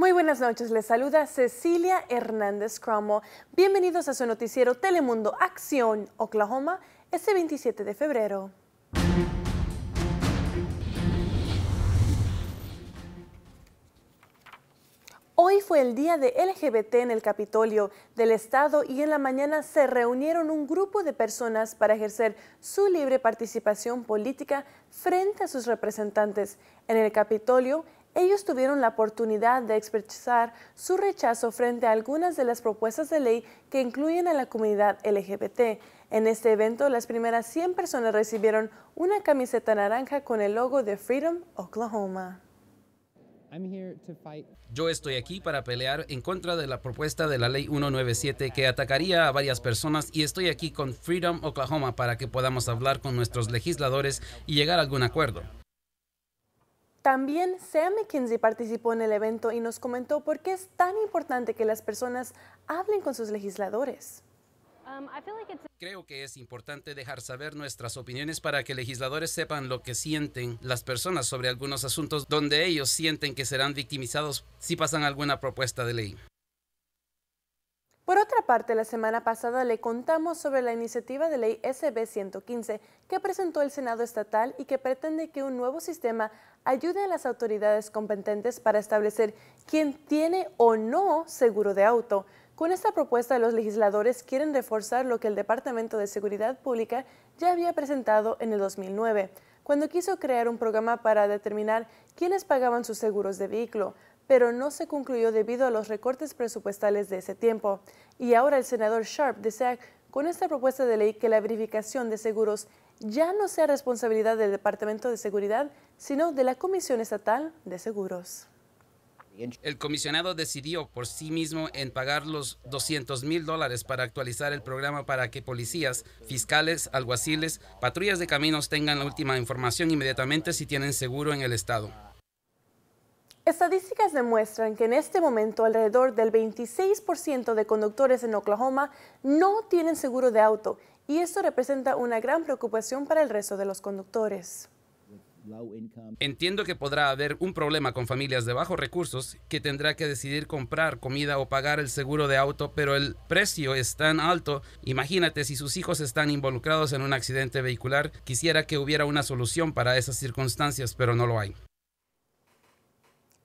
Muy buenas noches, les saluda Cecilia Hernández Cromo. Bienvenidos a su noticiero Telemundo Acción Oklahoma este 27 de febrero. Hoy fue el día de LGBT en el Capitolio del Estado y en la mañana se reunieron un grupo de personas para ejercer su libre participación política frente a sus representantes. En el Capitolio, ellos tuvieron la oportunidad de expresar su rechazo frente a algunas de las propuestas de ley que incluyen a la comunidad LGBT. En este evento, las primeras 100 personas recibieron una camiseta naranja con el logo de Freedom Oklahoma. Yo estoy aquí para pelear en contra de la propuesta de la ley 197 que atacaría a varias personas y estoy aquí con Freedom Oklahoma para que podamos hablar con nuestros legisladores y llegar a algún acuerdo. También Sam McKinsey participó en el evento y nos comentó por qué es tan importante que las personas hablen con sus legisladores. Um, Creo que es importante dejar saber nuestras opiniones para que legisladores sepan lo que sienten las personas sobre algunos asuntos donde ellos sienten que serán victimizados si pasan alguna propuesta de ley. Por otra parte, la semana pasada le contamos sobre la iniciativa de ley SB 115 que presentó el Senado estatal y que pretende que un nuevo sistema ayude a las autoridades competentes para establecer quién tiene o no seguro de auto. Con esta propuesta, los legisladores quieren reforzar lo que el Departamento de Seguridad Pública ya había presentado en el 2009, cuando quiso crear un programa para determinar quiénes pagaban sus seguros de vehículo pero no se concluyó debido a los recortes presupuestales de ese tiempo. Y ahora el senador Sharp desea con esta propuesta de ley que la verificación de seguros ya no sea responsabilidad del Departamento de Seguridad, sino de la Comisión Estatal de Seguros. El comisionado decidió por sí mismo en pagar los 200 mil dólares para actualizar el programa para que policías, fiscales, alguaciles, patrullas de caminos tengan la última información inmediatamente si tienen seguro en el estado. Estadísticas demuestran que en este momento alrededor del 26% de conductores en Oklahoma no tienen seguro de auto y esto representa una gran preocupación para el resto de los conductores. Entiendo que podrá haber un problema con familias de bajos recursos que tendrá que decidir comprar comida o pagar el seguro de auto, pero el precio es tan alto. Imagínate si sus hijos están involucrados en un accidente vehicular. Quisiera que hubiera una solución para esas circunstancias, pero no lo hay.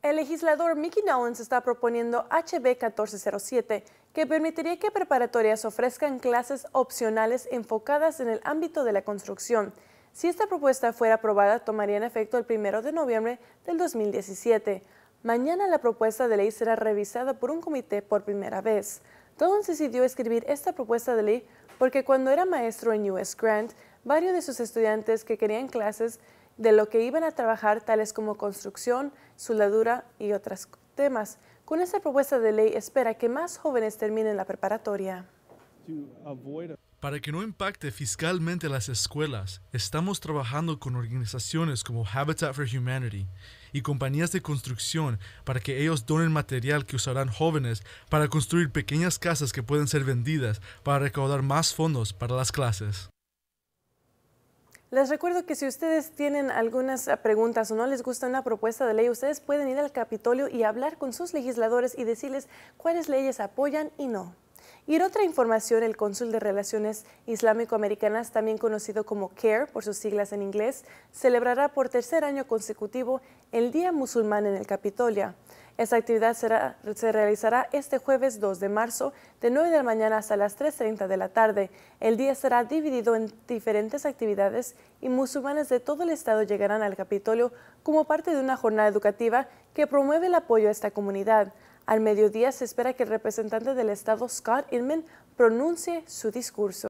El legislador Mickey Nowens está proponiendo HB 1407, que permitiría que preparatorias ofrezcan clases opcionales enfocadas en el ámbito de la construcción. Si esta propuesta fuera aprobada, tomaría en efecto el 1 de noviembre del 2017. Mañana la propuesta de ley será revisada por un comité por primera vez. Nowens decidió escribir esta propuesta de ley porque cuando era maestro en US Grant, varios de sus estudiantes que querían clases de lo que iban a trabajar, tales como construcción, soldadura y otros temas. Con esta propuesta de ley espera que más jóvenes terminen la preparatoria. Para que no impacte fiscalmente las escuelas, estamos trabajando con organizaciones como Habitat for Humanity y compañías de construcción para que ellos donen material que usarán jóvenes para construir pequeñas casas que pueden ser vendidas para recaudar más fondos para las clases. Les recuerdo que si ustedes tienen algunas eh, preguntas o no les gusta una propuesta de ley, ustedes pueden ir al Capitolio y hablar con sus legisladores y decirles cuáles leyes apoyan y no. Y otra información, el cónsul de Relaciones Islámico-Americanas, también conocido como CARE por sus siglas en inglés, celebrará por tercer año consecutivo el Día Musulmán en el Capitolio. Esta actividad se realizará este jueves 2 de marzo de 9 de la mañana hasta las 3.30 de la tarde. El día será dividido en diferentes actividades y musulmanes de todo el estado llegarán al Capitolio como parte de una jornada educativa que promueve el apoyo a esta comunidad. Al mediodía se espera que el representante del Estado, Scott Inman, pronuncie su discurso.